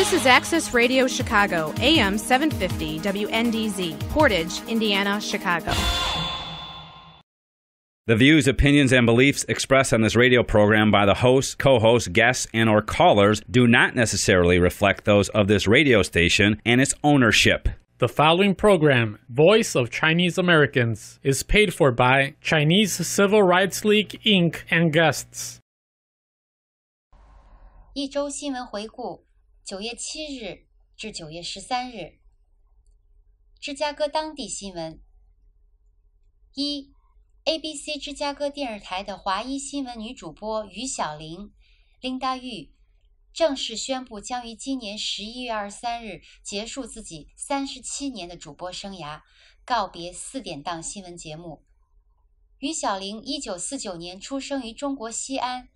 This is Access Radio Chicago, AM 750, WNDZ, Portage, Indiana, Chicago. The views, opinions, and beliefs expressed on this radio program by the hosts, co-hosts, guests, and or callers do not necessarily reflect those of this radio station and its ownership. The following program, Voice of Chinese Americans, is paid for by Chinese Civil Rights League Inc. and guests. 一周新闻回顾九月七日至九月十三日，芝加哥当地新闻。一，ABC 芝加哥电视台的华裔新闻女主播于小玲，林达玉，正式宣布将于今年十一月二十三日结束自己三十七年的主播生涯，告别四点档新闻节目。于小玲一九四九年出生于中国西安，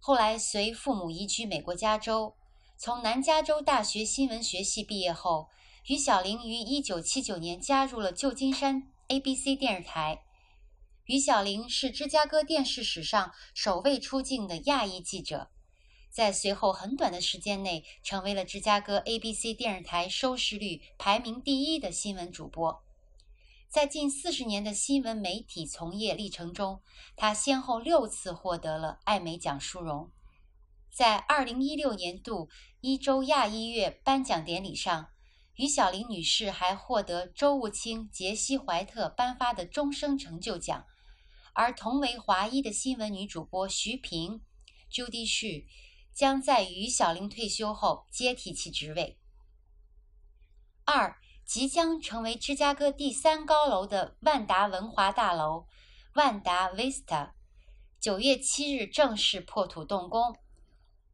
后来随父母移居美国加州。从南加州大学新闻学系毕业后，于小玲于1979年加入了旧金山 ABC 电视台。于小玲是芝加哥电视史上首位出镜的亚裔记者，在随后很短的时间内成为了芝加哥 ABC 电视台收视率排名第一的新闻主播。在近四十年的新闻媒体从业历程中，她先后六次获得了艾美奖殊荣。在二零一六年度《一周亚音月》颁奖典礼上，于小玲女士还获得周务清、杰西·怀特颁发的终生成就奖。而同为华裔的新闻女主播徐萍 j u d y Xu） 将在于小玲退休后接替其职位。二，即将成为芝加哥第三高楼的万达文华大楼（万达 Vista） 九月七日正式破土动工。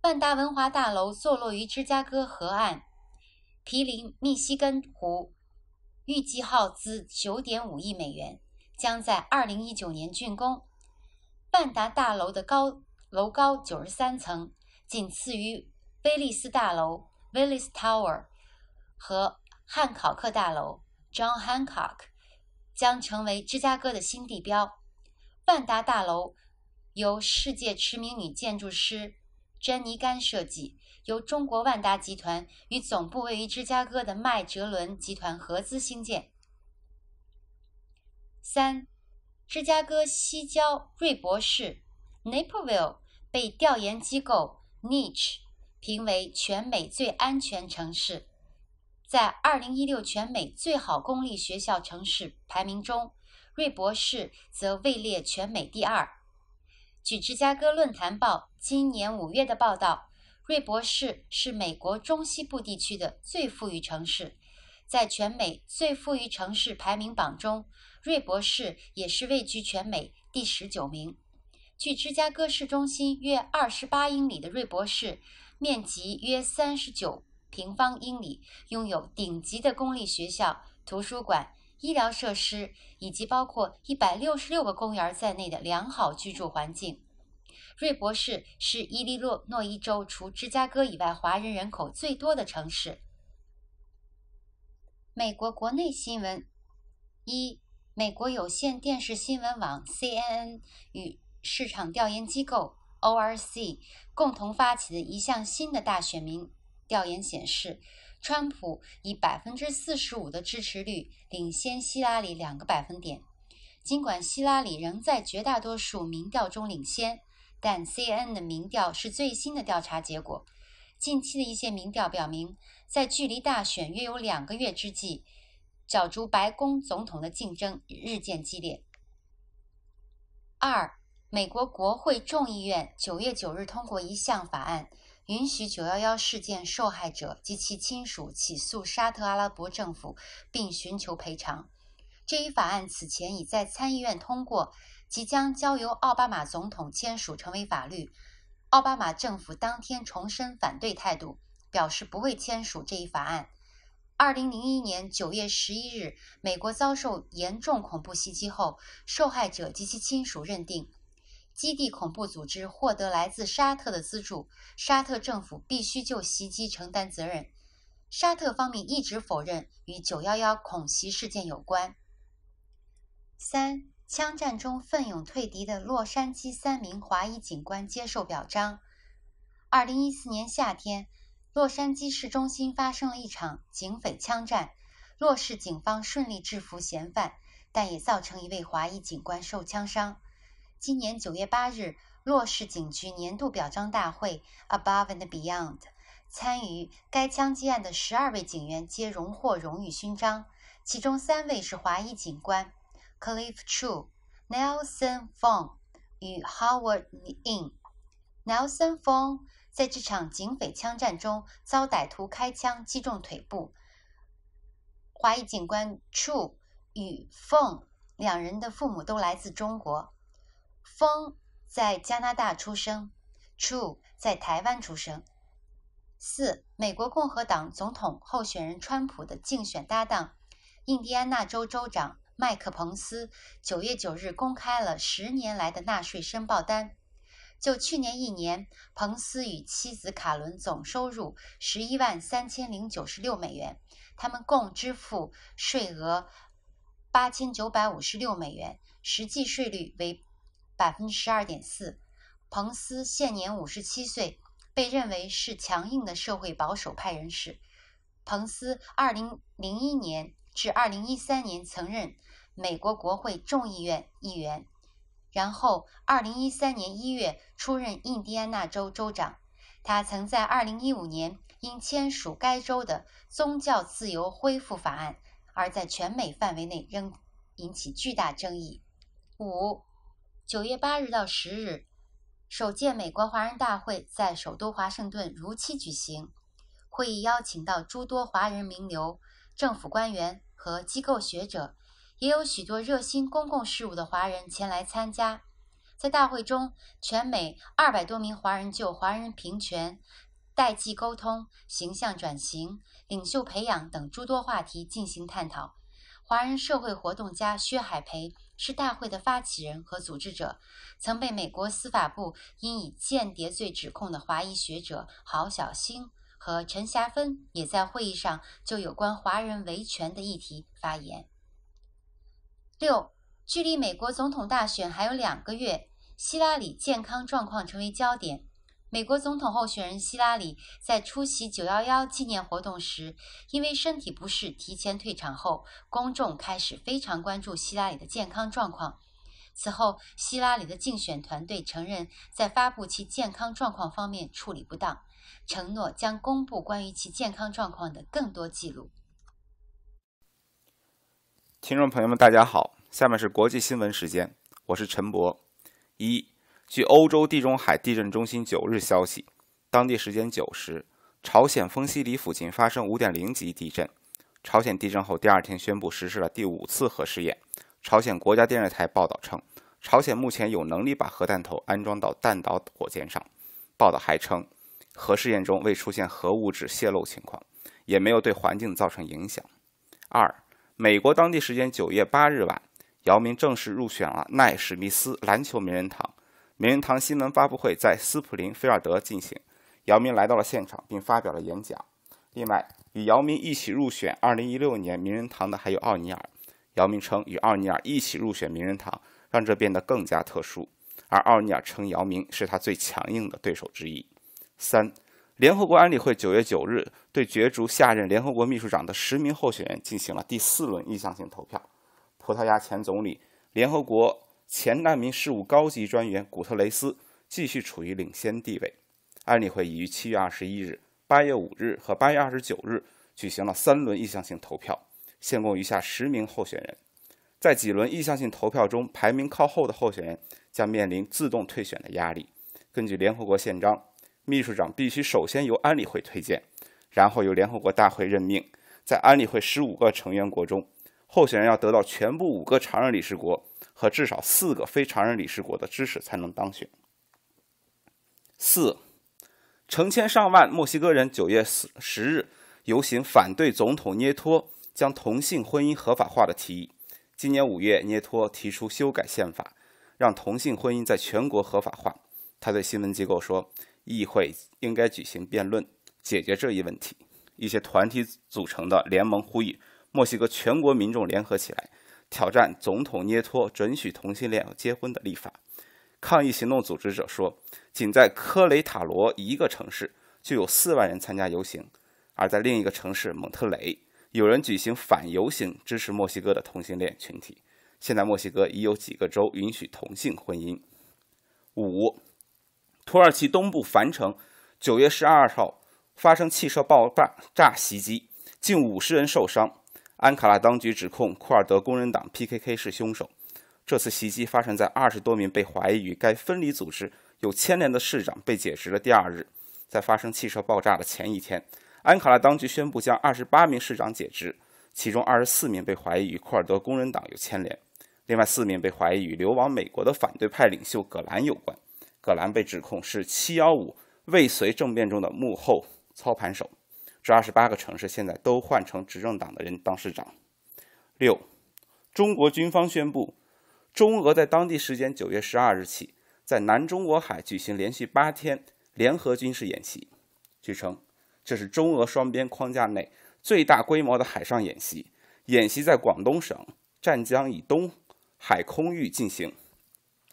万达文华大楼坐落于芝加哥河岸，毗邻密西根湖，预计耗资九点五亿美元，将在二零一九年竣工。万达大楼的高楼高九十三层，仅次于威利斯大楼 （Willis Tower） 和汉考克大楼 （John Hancock），将成为芝加哥的新地标。万达大楼由世界驰名女建筑师。詹尼甘设计由中国万达集团与总部位于芝加哥的麦哲伦集团合资兴建。三、芝加哥西郊瑞博士 （Naperville） 被调研机构 Niche 评为全美最安全城市。在2016全美最好公立学校城市排名中，瑞博士则位列全美第二。据《芝加哥论坛报》。今年五月的报道，瑞博士是美国中西部地区的最富裕城市，在全美最富裕城市排名榜中，瑞博士也是位居全美第十九名。距芝加哥市中心约二十八英里的瑞博士，面积约三十九平方英里，拥有顶级的公立学校、图书馆、医疗设施，以及包括一百六十六个公园在内的良好居住环境。瑞博士是伊利诺诺伊州除芝加哥以外华人人口最多的城市。美国国内新闻：一，美国有线电视新闻网 CNN 与市场调研机构 ORC 共同发起的一项新的大选民调研显示，川普以百分之四十五的支持率领先希拉里两个百分点。尽管希拉里仍在绝大多数民调中领先。但 C N 的民调是最新的调查结果。近期的一些民调表明，在距离大选约有两个月之际，角逐白宫总统的竞争日渐激烈。二，美国国会众议院九月九日通过一项法案，允许九幺幺事件受害者及其亲属起诉沙特阿拉伯政府，并寻求赔偿。这一法案此前已在参议院通过。即将交由奥巴马总统签署成为法律。奥巴马政府当天重申反对态度，表示不会签署这一法案。二零零一年九月十一日，美国遭受严重恐怖袭击后，受害者及其亲属认定，基地恐怖组织获得来自沙特的资助，沙特政府必须就袭击承担责任。沙特方面一直否认与九幺幺恐袭事件有关。三。枪战中奋勇退敌的洛杉矶三名华裔警官接受表彰。二零一四年夏天，洛杉矶市中心发生了一场警匪枪战，洛市警方顺利制服嫌犯，但也造成一位华裔警官受枪伤。今年九月八日，洛市警局年度表彰大会 （Above and Beyond） 参与该枪击案的十二位警员皆荣获荣誉勋章，其中三位是华裔警官。Cliff Chu、Nelson Feng 与 Howard n Nelson Feng 在这场警匪枪战中遭歹徒开枪击中腿部。华裔警官 Chu 与 Feng 两人的父母都来自中国。Feng 在加拿大出生，Chu 在台湾出生。四，美国共和党总统候选人川普的竞选搭档，印第安纳州州长。麦克彭斯九月九日公开了十年来的纳税申报单。就去年一年，彭斯与妻子卡伦总收入十一万三千零九十六美元，他们共支付税额八千九百五十六美元，实际税率为百分之十二点四。彭斯现年五十七岁，被认为是强硬的社会保守派人士。彭斯二零零一年。至2013年，曾任美国国会众议院议员，然后2013年1月出任印第安纳州州长。他曾在2015年因签署该州的宗教自由恢复法案，而在全美范围内仍引起巨大争议。五，9月8日到10日，首届美国华人大会在首都华盛顿如期举行，会议邀请到诸多华人名流。政府官员和机构学者，也有许多热心公共事务的华人前来参加。在大会中，全美二百多名华人就华人平权、代际沟通、形象转型、领袖培养等诸多话题进行探讨。华人社会活动家薛海培是大会的发起人和组织者，曾被美国司法部因以间谍罪指控的华裔学者郝小星。和陈霞芬也在会议上就有关华人维权的议题发言。六，距离美国总统大选还有两个月，希拉里健康状况成为焦点。美国总统候选人希拉里在出席九幺幺纪念活动时，因为身体不适提前退场后，公众开始非常关注希拉里的健康状况。此后，希拉里的竞选团队承认在发布其健康状况方面处理不当。承诺将公布关于其健康状况的更多记录。听众朋友们，大家好，下面是国际新闻时间，我是陈博。一，据欧洲地中海地震中心九日消息，当地时间九时，朝鲜丰西里附近发生五点零级地震。朝鲜地震后第二天宣布实施了第五次核试验。朝鲜国家电视台报道称，朝鲜目前有能力把核弹头安装到弹道火箭上。报道还称。核试验中未出现核物质泄漏情况，也没有对环境造成影响。二，美国当地时间九月八日晚，姚明正式入选了奈史密斯篮球名人堂。名人堂新闻发布会，在斯普林菲尔德进行，姚明来到了现场，并发表了演讲。另外，与姚明一起入选二零一六年名人堂的还有奥尼尔。姚明称，与奥尼尔一起入选名人堂，让这变得更加特殊。而奥尼尔称，姚明是他最强硬的对手之一。三，联合国安理会九月九日对角逐下任联合国秘书长的十名候选人进行了第四轮意向性投票。葡萄牙前总理、联合国前难民事务高级专员古特雷斯继续处于领先地位。安理会已于七月二十一日、八月五日和八月二十九日举行了三轮意向性投票，现共余下十名候选人。在几轮意向性投票中排名靠后的候选人将面临自动退选的压力。根据联合国宪章。秘书长必须首先由安理会推荐，然后由联合国大会任命。在安理会十五个成员国中，候选人要得到全部五个常任理事国和至少四个非常任理事国的支持才能当选。四，成千上万墨西哥人九月十日游行反对总统涅托将同性婚姻合法化的提议。今年五月，涅托提出修改宪法，让同性婚姻在全国合法化。他对新闻机构说。议会应该举行辩论，解决这一问题。一些团体组成的联盟呼吁墨西哥全国民众联合起来，挑战总统涅托准许同性恋结婚的立法。抗议行动组织者说，仅在科雷塔罗一个城市就有四万人参加游行，而在另一个城市蒙特雷，有人举行反游行，支持墨西哥的同性恋群体。现在，墨西哥已有几个州允许同性婚姻。五。土耳其东部凡城，九月十二号发生汽车爆炸炸袭击，近五十人受伤。安卡拉当局指控库尔德工人党 （PKK） 是凶手。这次袭击发生在二十多名被怀疑与该分离组织有牵连的市长被解职的第二日，在发生汽车爆炸的前一天，安卡拉当局宣布将二十八名市长解职，其中二十四名被怀疑与库尔德工人党有牵连，另外四名被怀疑与流亡美国的反对派领袖葛兰有关。葛兰被指控是“七幺五”未遂政变中的幕后操盘手。这二十八个城市现在都换成执政党的人当市长。六，中国军方宣布，中俄在当地时间九月十二日起，在南中国海举行连续八天联合军事演习。据称，这是中俄双边框架内最大规模的海上演习。演习在广东省湛江以东海空域进行。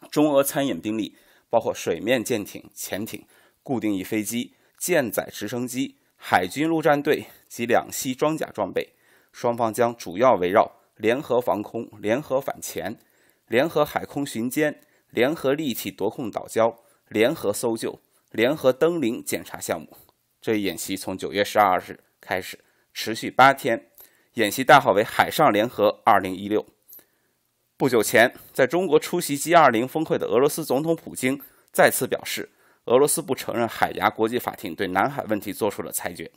中俄参演兵力。包括水面舰艇、潜艇、固定翼飞机、舰载直升机、海军陆战队及两栖装甲装备。双方将主要围绕联合防空、联合反潜、联合海空巡监、联合立体夺控岛礁、联合搜救、联合登临检查项目。这一演习从九月十二日开始，持续八天。演习代号为“海上联合 2016”。不久前，在中国出席 G20 峰会的俄罗斯总统普京再次表示，俄罗斯不承认海牙国际法庭对南海问题做出了裁决。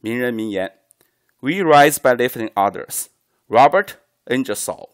名人名言：We rise by lifting others。Robert Angelou。